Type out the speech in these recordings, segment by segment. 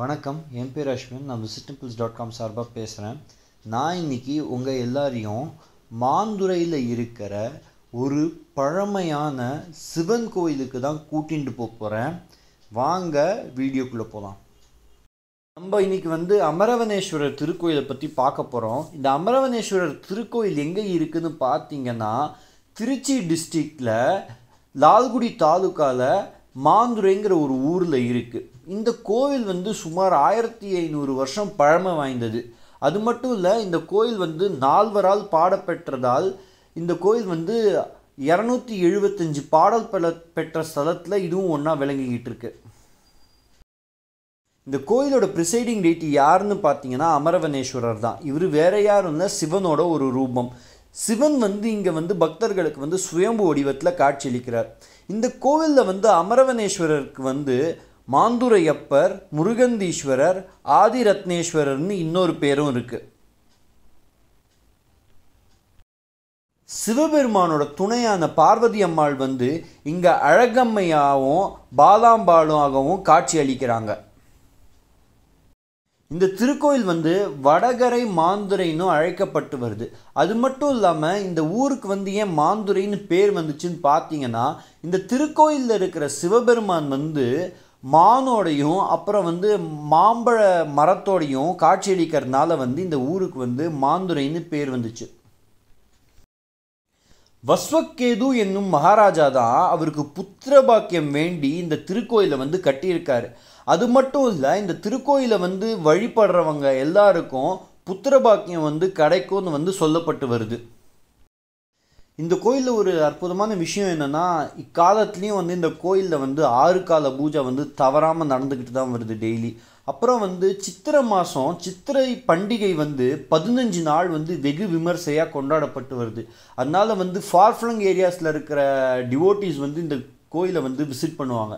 வணக்கம் என் பேர் அஸ்வின் நான் விசிட் டெம்பிள்ஸ் டாட் காம் சார்பாக பேசுகிறேன் நான் இன்றைக்கி உங்கள் எல்லாரையும் மாந்துரையில் இருக்கிற ஒரு பழமையான சிவன் கோயிலுக்கு தான் கூட்டிகிட்டு போக போகிறேன் வாங்க வீடியோக்குள்ளே போகலாம் நம்ம இன்றைக்கி வந்து அமரவனேஸ்வரர் திருக்கோயிலை பற்றி பார்க்க போகிறோம் இந்த அமரவனேஸ்வரர் திருக்கோயில் எங்கே இருக்குதுன்னு பார்த்தீங்கன்னா திருச்சி டிஸ்ட்ரிக்டில் லால்குடி தாலுக்காவில் மாந்துரைங்கிற ஒரு ஊரில் இருக்குது இந்த கோவில் வந்து சுமார் ஆயிரத்தி ஐநூறு வருஷம் பழமை வாய்ந்தது அது மட்டும் இல்லை இந்த கோயில் வந்து நால்வரால் பாடப்பெற்றதால் இந்த கோயில் வந்து இரநூத்தி எழுபத்தஞ்சு பாடல் பெற பெற்ற ஸ்தலத்தில் இதுவும் ஒன்றா விளங்கிக்கிட்டு இருக்கு இந்த கோயிலோட ப்ரிசைடிங் டேட்டி யாருன்னு பார்த்தீங்கன்னா அமரவனேஸ்வரர் தான் இவர் வேற யாரும் இல்லை சிவனோட ஒரு ரூபம் சிவன் வந்து இங்கே வந்து பக்தர்களுக்கு வந்து சுயம்பு வடிவத்தில் காட்சியளிக்கிறார் இந்த கோவிலில் வந்து அமரவனேஸ்வரருக்கு வந்து மாந்துரையப்பர் முருகந்தீஸ்வரர் ஆதிரத்னேஸ்வரர்னு இன்னொரு பேரும் இருக்குது சிவபெருமானோட துணையான பார்வதி அம்மாள் வந்து இங்கே அழகம்மையாகவும் பாலாம்பாலும் காட்சி அளிக்கிறாங்க இந்த திருக்கோயில் வந்து வடகரை மாந்துரைன்னு அழைக்கப்பட்டு வருது அது மட்டும் இல்லாமல் இந்த ஊருக்கு வந்து ஏன் மாந்துரைன்னு பேர் வந்துச்சுன்னு பார்த்தீங்கன்னா இந்த திருக்கோயிலில் இருக்கிற சிவபெருமான் வந்து மானோடையும் அப்புறம் வந்து மாம்பழ மரத்தோடையும் காட்சியளிக்கிறதுனால வந்து இந்த ஊருக்கு வந்து மாந்துரைன்னு பேர் வந்துச்சு வஸ்வக்கேது என்னும் மகாராஜா தான் அவருக்கு புத்திர பாக்கியம் வேண்டி இந்த திருக்கோயிலை வந்து கட்டியிருக்காரு அது மட்டும் இல்லை இந்த திருக்கோயிலை வந்து வழிபடுறவங்க எல்லாருக்கும் புத்திர பாக்கியம் வந்து கிடைக்கும்னு வந்து சொல்லப்பட்டு வருது இந்த கோயிலில் ஒரு அற்புதமான விஷயம் என்னென்னா இக்காலத்துலேயும் வந்து இந்த கோயிலில் வந்து ஆறு கால பூஜை வந்து தவறாமல் நடந்துக்கிட்டு தான் வருது டெய்லி அப்புறம் வந்து சித்திரை மாதம் சித்திரை பண்டிகை வந்து பதினஞ்சு நாள் வந்து வெகு விமர்சையாக கொண்டாடப்பட்டு வருது அதனால் வந்து ஃபார்ஃப்ளங் ஏரியாஸில் இருக்கிற டிவோட்டிஸ் வந்து இந்த கோயிலை வந்து விசிட் பண்ணுவாங்க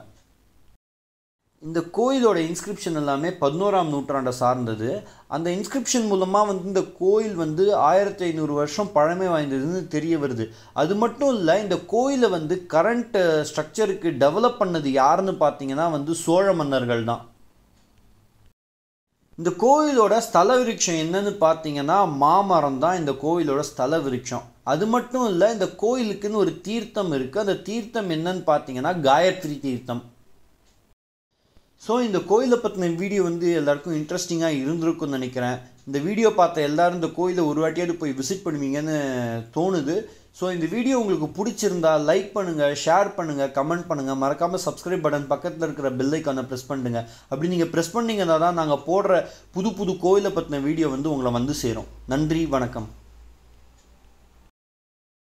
இந்த கோயிலோட இன்ஸ்கிரிப்ஷன் எல்லாமே பதினோராம் நூற்றாண்டை சார்ந்தது அந்த இன்ஸ்கிரிப்ஷன் மூலமாக வந்து இந்த கோயில் வந்து ஆயிரத்தி ஐநூறு வருஷம் பழமை வாய்ந்ததுன்னு தெரிய வருது அது மட்டும் இல்லை இந்த கோயிலை வந்து கரண்ட் ஸ்ட்ரக்சருக்கு டெவலப் பண்ணது யாருன்னு பார்த்தீங்கன்னா வந்து சோழ மன்னர்கள் தான் இந்த கோயிலோட ஸ்தல விருட்சம் என்னன்னு பார்த்தீங்கன்னா மாமரம் தான் இந்த கோயிலோட ஸ்தல விருட்சம் அது மட்டும் இல்லை இந்த கோயிலுக்குன்னு ஒரு தீர்த்தம் இருக்குது அந்த தீர்த்தம் என்னன்னு பார்த்தீங்கன்னா காயத்ரி தீர்த்தம் ஸோ இந்த கோயிலை பற்றின வீடியோ வந்து எல்லாருக்கும் இன்ட்ரெஸ்டிங்காக இருந்திருக்கும்னு நினைக்கிறேன் இந்த வீடியோ பார்த்த எல்லோரும் இந்த கோயிலை ஒரு வாட்டியாவது போய் விசிட் பண்ணுவீங்கன்னு தோணுது ஸோ இந்த வீடியோ உங்களுக்கு பிடிச்சிருந்தா லைக் பண்ணுங்கள் ஷேர் பண்ணுங்கள் கமெண்ட் பண்ணுங்கள் மறக்காமல் சப்ஸ்கிரைப் பட்டன் பக்கத்தில் இருக்கிற பெல்லைக்கானை ப்ரெஸ் பண்ணுங்க அப்படி நீங்கள் ப்ரெஸ் பண்ணிங்கன்னா தான் நாங்கள் போடுற புது புது கோயிலை பற்றின வீடியோ வந்து உங்களை வந்து சேரும் நன்றி வணக்கம்